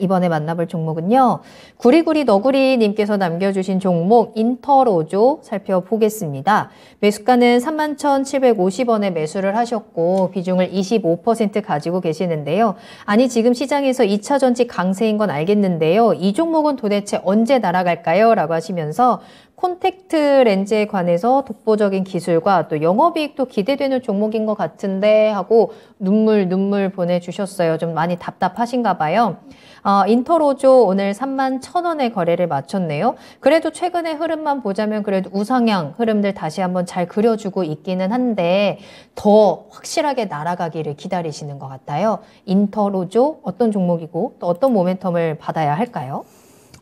이번에 만나볼 종목은요. 구리구리 너구리 님께서 남겨주신 종목 인터로조 살펴보겠습니다. 매수가는 31,750원에 매수를 하셨고 비중을 25% 가지고 계시는데요. 아니 지금 시장에서 2차 전지 강세인 건 알겠는데요. 이 종목은 도대체 언제 날아갈까요? 라고 하시면서 콘택트 렌즈에 관해서 독보적인 기술과 또 영업이익도 기대되는 종목인 것 같은데 하고 눈물 눈물 보내주셨어요. 좀 많이 답답하신가 봐요. 어, 인터로조 오늘 3만 1 0 0 0원의 거래를 마쳤네요. 그래도 최근의 흐름만 보자면 그래도 우상향 흐름들 다시 한번 잘 그려주고 있기는 한데 더 확실하게 날아가기를 기다리시는 것 같아요. 인터로조 어떤 종목이고 또 어떤 모멘텀을 받아야 할까요?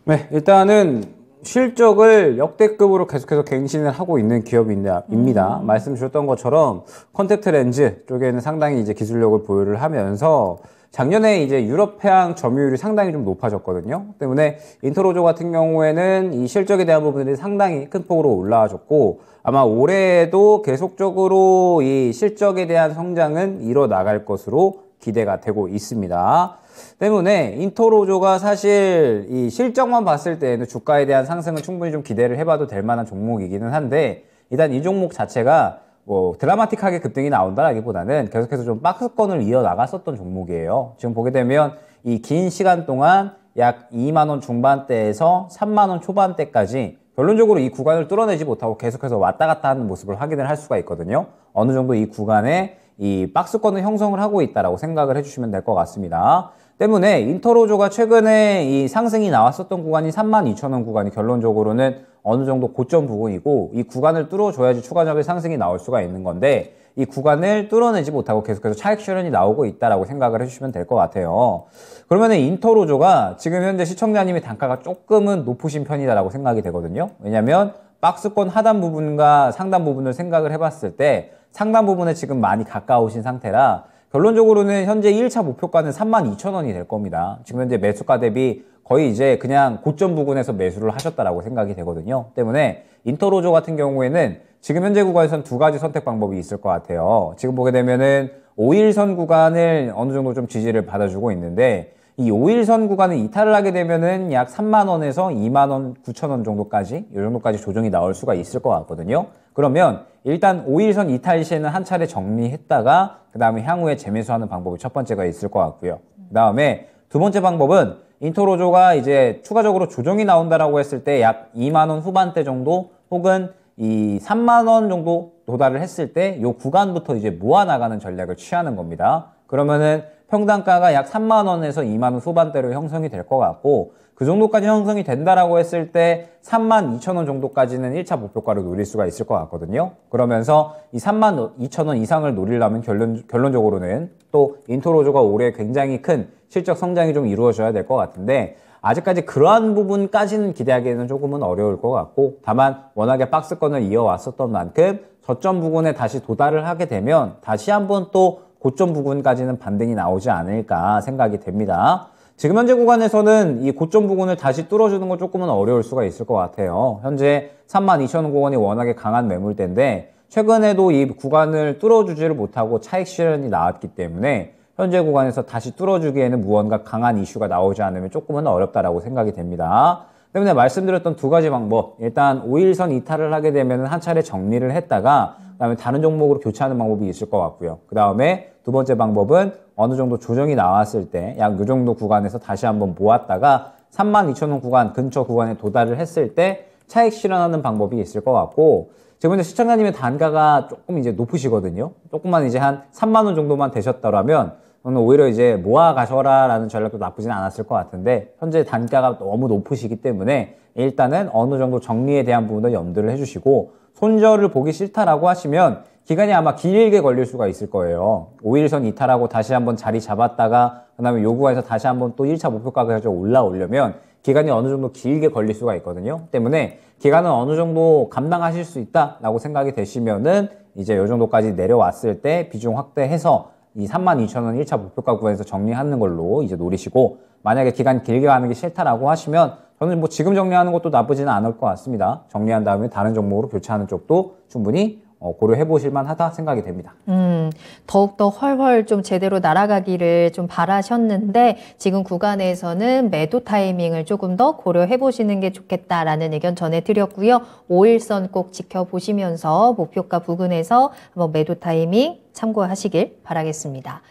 네, 일단은 실적을 역대급으로 계속해서 갱신을 하고 있는 기업입니다. 음. 말씀 주셨던 것처럼 컨택트 렌즈 쪽에는 상당히 이제 기술력을 보유를 하면서 작년에 이제 유럽 해양 점유율이 상당히 좀 높아졌거든요. 때문에 인터로조 같은 경우에는 이 실적에 대한 부분들이 상당히 큰 폭으로 올라와줬고 아마 올해에도 계속적으로 이 실적에 대한 성장은 이뤄 나갈 것으로 기대가 되고 있습니다. 때문에 인터로조가 사실 이 실적만 봤을 때에는 주가에 대한 상승은 충분히 좀 기대를 해봐도 될 만한 종목이기는 한데 일단 이 종목 자체가 뭐 드라마틱하게 급등이 나온다라기보다는 계속해서 좀 박스권을 이어나갔었던 종목이에요. 지금 보게 되면 이 긴 시간 동안 약 2만원 중반대에서 3만원 초반대까지 결론적으로 이 구간을 뚫어내지 못하고 계속해서 왔다 갔다 하는 모습을 확인을 할 수가 있거든요. 어느 정도 이 구간에 이 박스권을 형성을 하고 있다라고 생각을 해주시면 될 것 같습니다. 때문에 인터로조가 최근에 이 상승이 나왔었던 구간이 32,000원 구간이 결론적으로는 어느 정도 고점 부분이고 이 구간을 뚫어줘야지 추가적인 상승이 나올 수가 있는 건데 이 구간을 뚫어내지 못하고 계속해서 차익 실현이 나오고 있다라고 생각을 해주시면 될 것 같아요. 그러면 인터로조가 지금 현재 시청자님의 단가가 조금은 높으신 편이다라고 생각이 되거든요. 왜냐면 하 박스권 하단 부분과 상단 부분을 생각을 해봤을 때 상단 부분에 지금 많이 가까우신 상태라 결론적으로는 현재 1차 목표가는 32,000원이 될 겁니다. 지금 현재 매수가 대비 거의 이제 그냥 고점 부근에서 매수를 하셨다라고 생각이 되거든요. 때문에 인터로조 같은 경우에는 지금 현재 구간에선 두 가지 선택 방법이 있을 것 같아요. 지금 보게 되면은 5일선 구간을 어느 정도 좀 지지를 받아주고 있는데 이 5일선 구간을 이탈을 하게 되면은 약 3만원에서 2만원, 9천원 정도까지, 이 정도까지 조정이 나올 수가 있을 것 같거든요. 그러면 일단 5일선 이탈 시에는 한 차례 정리했다가 그 다음에 향후에 재매수하는 방법이 첫 번째가 있을 것 같고요. 그 다음에 두 번째 방법은 인터로조가 이제 추가적으로 조정이 나온다라고 했을 때 약 2만원 후반대 정도 혹은 이 3만 원 정도 도달을 했을 때 이 구간부터 이제 모아 나가는 전략을 취하는 겁니다. 그러면은 평당가가 약 3만 원에서 2만 원 후반대로 형성이 될 것 같고 그 정도까지 형성이 된다라고 했을 때 3만 2천 원 정도까지는 1차 목표가를 노릴 수가 있을 것 같거든요. 그러면서 이 3만 2천 원 이상을 노리려면 결론, 결론적으로는 또 인토로조가 올해 굉장히 큰 실적 성장이 좀 이루어져야 될 것 같은데 아직까지 그러한 부분까지는 기대하기에는 조금은 어려울 것 같고 다만 워낙에 박스권을 이어왔었던 만큼 저점 부근에 다시 도달을 하게 되면 다시 한번 또 고점 부근까지는 반등이 나오지 않을까 생각이 됩니다. 지금 현재 구간에서는 이 고점 부근을 다시 뚫어주는 건 조금은 어려울 수가 있을 것 같아요. 현재 32,000원이 워낙에 강한 매물대인데 최근에도 이 구간을 뚫어주지를 못하고 차익 실현이 나왔기 때문에 현재 구간에서 다시 뚫어주기에는 무언가 강한 이슈가 나오지 않으면 조금은 어렵다라고 생각이 됩니다. 때문에 말씀드렸던 두 가지 방법 일단 5일선 이탈을 하게 되면 한 차례 정리를 했다가 그다음에 다른 종목으로 교체하는 방법이 있을 것 같고요. 그다음에 두 번째 방법은 어느 정도 조정이 나왔을 때 약요 정도 구간에서 다시 한번 모았다가 32,000원 구간 근처 구간에 도달을 했을 때 차익 실현하는 방법이 있을 것 같고 지금 현재 시청자님의 단가가 조금 이제 높으시거든요. 조금만 이제 한 3만 원 정도만 되셨더라면 저는 오히려 이제 모아 가셔라라는 전략도 나쁘진 않았을 것 같은데 현재 단가가 너무 높으시기 때문에 일단은 어느 정도 정리에 대한 부분을 염두를 해주시고 손절을 보기 싫다라고 하시면 기간이 아마 길게 걸릴 수가 있을 거예요. 5일선 이탈하고 다시 한번 자리 잡았다가 그다음에 요구해서 다시 한번 또 1차 목표가까지 올라오려면 기간이 어느 정도 길게 걸릴 수가 있거든요. 때문에 기간은 어느 정도 감당하실 수 있다라고 생각이 되시면은 이제 요 정도까지 내려왔을 때 비중 확대해서 이 32,000원 1차 목표가 구간에서 정리하는 걸로 이제 노리시고 만약에 기간 길게 가는 게 싫다라고 하시면 저는 뭐 지금 정리하는 것도 나쁘지는 않을 것 같습니다. 정리한 다음에 다른 종목으로 교체하는 쪽도 충분히 어, 고려해 보실만 하다 생각이 됩니다. 음, 더욱더 훨훨 좀 제대로 날아가기를 좀 바라셨는데 지금 구간에서는 매도 타이밍을 조금 더 고려해 보시는 게 좋겠다라는 의견 전해드렸고요. 5일선 꼭 지켜보시면서 목표가 부근에서 한번 매도 타이밍 참고하시길 바라겠습니다.